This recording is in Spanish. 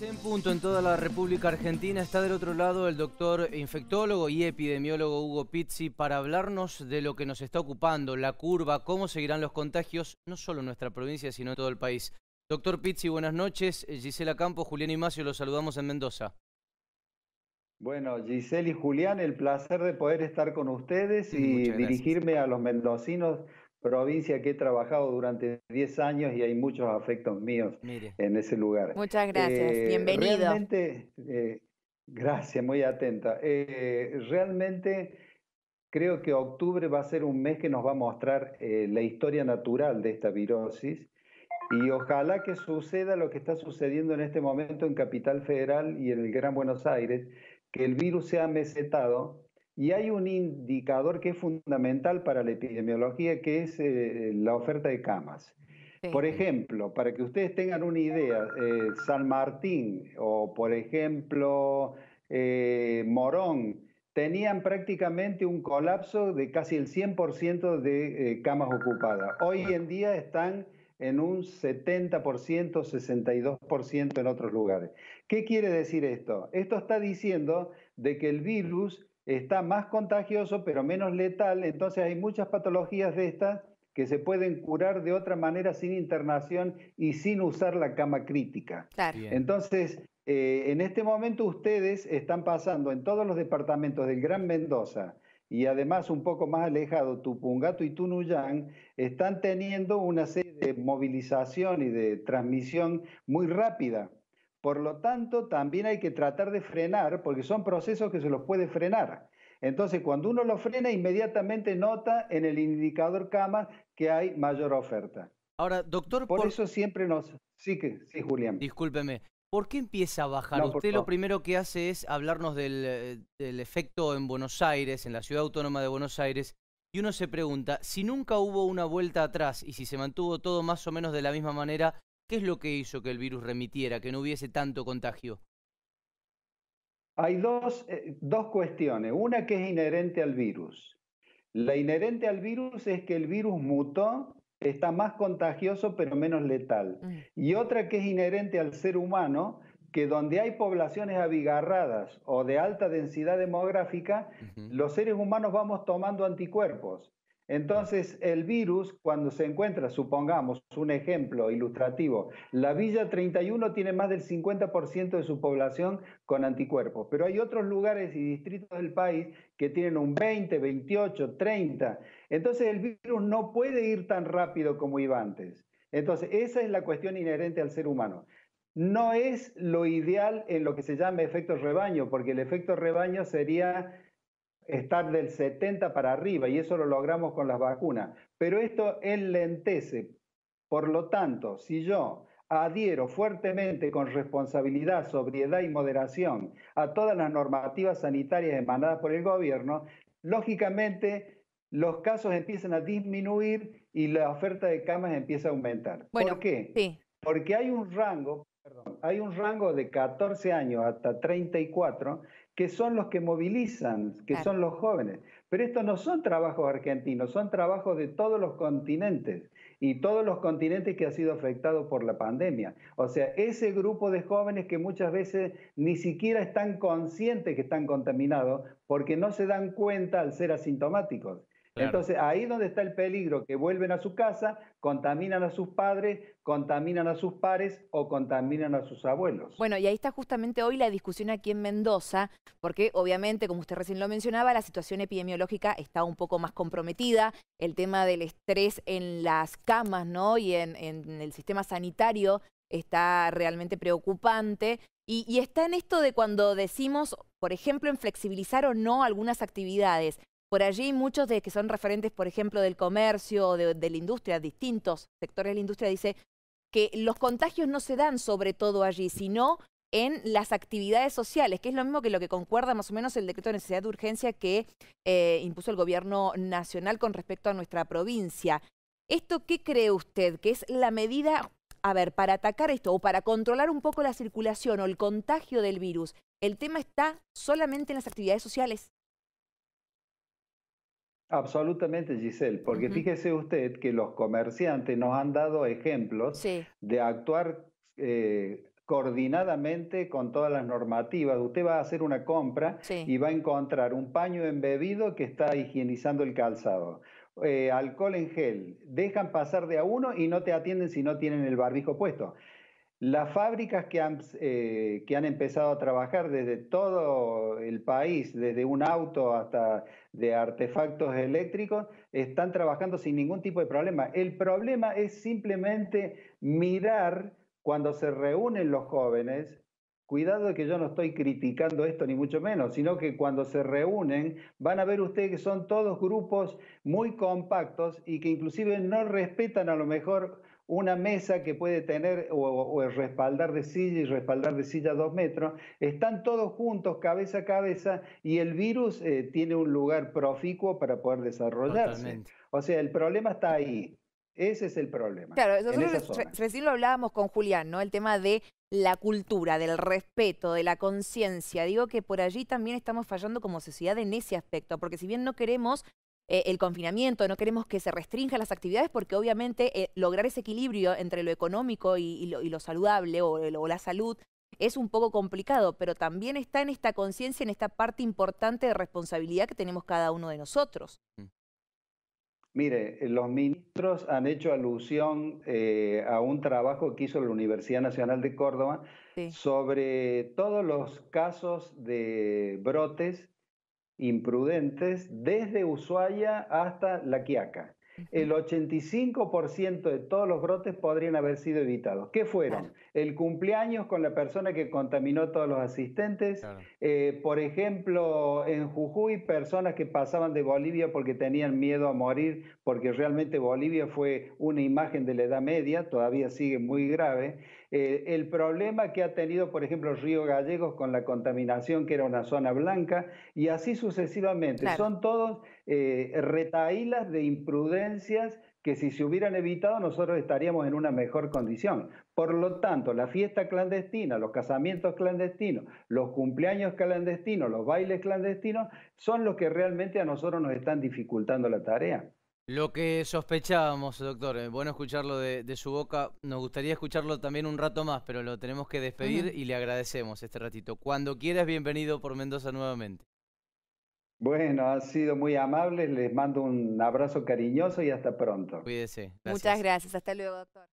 En punto en toda la República Argentina está del otro lado el doctor infectólogo y epidemiólogo Hugo Pizzi para hablarnos de lo que nos está ocupando, la curva, cómo seguirán los contagios, no solo en nuestra provincia, sino en todo el país. Doctor Pizzi, buenas noches. Gisela Campo, Julián Macio, los saludamos en Mendoza. Bueno, Gisela y Julián, el placer de poder estar con ustedes y dirigirme a los mendocinos provincia que he trabajado durante 10 años y hay muchos afectos míos en ese lugar. Muchas gracias, eh, bienvenido. Realmente, eh, gracias, muy atenta. Eh, realmente creo que octubre va a ser un mes que nos va a mostrar la historia natural de esta virosis y ojalá que suceda lo que está sucediendo en este momento en Capital Federal y en el Gran Buenos Aires, que el virus sea mesetado y hay un indicador que es fundamental para la epidemiología, que es eh, la oferta de camas. Por ejemplo, para que ustedes tengan una idea, eh, San Martín o, por ejemplo, eh, Morón tenían prácticamente un colapso de casi el 100% de camas ocupadas. Hoy en día están en un 70%, 62% en otros lugares. ¿Qué quiere decir esto? Esto está diciendo de que el virus está más contagioso pero menos letal, entonces hay muchas patologías de estas que se pueden curar de otra manera sin internación y sin usar la cama crítica. Entonces, eh, en este momento ustedes están pasando en todos los departamentos del Gran Mendoza, y además un poco más alejado, Tupungato y Tunuyán, están teniendo una serie de movilización y de transmisión muy rápida. Por lo tanto, también hay que tratar de frenar, porque son procesos que se los puede frenar. Entonces, cuando uno lo frena, inmediatamente nota en el indicador cama que hay mayor oferta. Ahora, doctor... Por, eso siempre nos... Sí, que... sí, Julián. Discúlpeme. ¿Por qué empieza a bajar? Usted lo primero que hace es hablarnos del, eh, del efecto en Buenos Aires, en la ciudad autónoma de Buenos Aires, y uno se pregunta, si nunca hubo una vuelta atrás y si se mantuvo todo más o menos de la misma manera, ¿Qué es lo que hizo que el virus remitiera, que no hubiese tanto contagio? Hay eh, dos, cuestiones. Una que es inherente al virus. La inherente al virus es que el virus mutó, está más contagioso pero menos letal. Mm. Y otra que es inherente al ser humano, que donde hay poblaciones abigarradas o de alta densidad demográfica, los seres humanos vamos tomando anticuerpos. Entonces, el virus, cuando se encuentra, supongamos un ejemplo ilustrativo, la Villa 31 tiene más del 50% de su población con anticuerpos, pero hay otros lugares y distritos del país que tienen un 20, 28, 30. Entonces, el virus no puede ir tan rápido como iba antes. Entonces, esa es la cuestión inherente al ser humano. No es lo ideal en lo que se llama efecto rebaño, porque el efecto rebaño sería estar del 70 para arriba y eso lo logramos con las vacunas. Pero esto es lentece... Por lo tanto, si yo adhiero fuertemente con responsabilidad, sobriedad y moderación a todas las normativas sanitarias emanadas por el gobierno, lógicamente los casos empiezan a disminuir y la oferta de camas empieza a aumentar. Bueno, ¿Por qué? Porque hay un rango, hay un rango de 14 años hasta 34 que son los que movilizan, que son los jóvenes. Pero estos no son trabajos argentinos, son trabajos de todos los continentes y todos los continentes que han sido afectados por la pandemia. O sea, ese grupo de jóvenes que muchas veces ni siquiera están conscientes que están contaminados porque no se dan cuenta al ser asintomáticos. Entonces ahí es donde está el peligro, que vuelven a su casa, contaminan a sus padres, contaminan a sus pares o contaminan a sus abuelos. Bueno, y ahí está justamente hoy la discusión aquí en Mendoza, porque obviamente, como usted recién lo mencionaba, la situación epidemiológica está un poco más comprometida, el tema del estrés en las camas ¿no? y en, el sistema sanitario está realmente preocupante. Y, y está en esto de cuando decimos, por ejemplo, en flexibilizar o no algunas actividades. Por allí muchos de que son referentes, por ejemplo, del comercio, de, de la industria, distintos sectores de la industria, dice que los contagios no se dan sobre todo allí, sino en las actividades sociales, que es lo mismo que lo que concuerda más o menos el decreto de necesidad de urgencia que eh, impuso el gobierno nacional con respecto a nuestra provincia. ¿Esto qué cree usted que es la medida, a ver, para atacar esto o para controlar un poco la circulación o el contagio del virus? ¿El tema está solamente en las actividades sociales? Absolutamente, Giselle, porque fíjese usted que los comerciantes nos han dado ejemplos de actuar eh, coordinadamente con todas las normativas. Usted va a hacer una compra y va a encontrar un paño embebido que está higienizando el calzado. Eh, alcohol en gel, dejan pasar de a uno y no te atienden si no tienen el barbijo puesto. Las fábricas que han eh, empezado a trabajar desde todo el país, desde un auto hasta de artefactos eléctricos, están trabajando sin ningún tipo de problema. El problema es simplemente mirar cuando se reúnen los jóvenes Cuidado de que yo no estoy criticando esto ni mucho menos, sino que cuando se reúnen van a ver ustedes que son todos grupos muy compactos y que inclusive no respetan a lo mejor una mesa que puede tener o, respaldar de silla y respaldar de silla dos metros, están todos juntos, cabeza a cabeza, y el virus eh, tiene un lugar proficuo para poder desarrollarse. O sea, el problema está ahí. Ese es el problema. Claro, nosotros recién lo hablábamos con Julián, ¿no? El tema de la cultura, del respeto, de la conciencia. Digo que por allí también estamos fallando como sociedad en ese aspecto, porque si bien no queremos eh, el confinamiento, no queremos que se restrinjan las actividades porque obviamente eh, lograr ese equilibrio entre lo económico y, lo, saludable eh, o, la salud es un poco complicado, pero también está en esta conciencia, en esta parte importante de responsabilidad que tenemos cada uno de nosotros. Mm. Mire, los ministros han hecho alusión a un trabajo que hizo la Universidad Nacional de Córdoba sobre todos los casos de brotes imprudentes desde Ushuaia hasta La Quiaca. El 85% de todos los brotes podrían haber sido evitados. ¿Qué fueron? El cumpleaños con la persona que contaminó a todos los asistentes. Eh, por ejemplo, en Jujuy, personas que pasaban de Bolivia porque tenían miedo a morir, porque realmente Bolivia fue una imagen de la Edad Media, todavía sigue muy grave. Eh, el problema que ha tenido, por ejemplo, Río Gallegos con la contaminación, que era una zona blanca, y así sucesivamente. Son todos eh, retaílas de imprudencias que si se hubieran evitado nosotros estaríamos en una mejor condición. Por lo tanto, la fiesta clandestina, los casamientos clandestinos, los cumpleaños clandestinos, los bailes clandestinos, son los que realmente a nosotros nos están dificultando la tarea. Lo que sospechábamos, doctor, eh, bueno escucharlo de, su boca. Nos gustaría escucharlo también un rato más, pero lo tenemos que despedir y le agradecemos este ratito. Cuando quieras, bienvenido por Mendoza nuevamente. Bueno, ha sido muy amable. Les mando un abrazo cariñoso y hasta pronto. Cuídese. Muchas gracias. Hasta luego, doctor.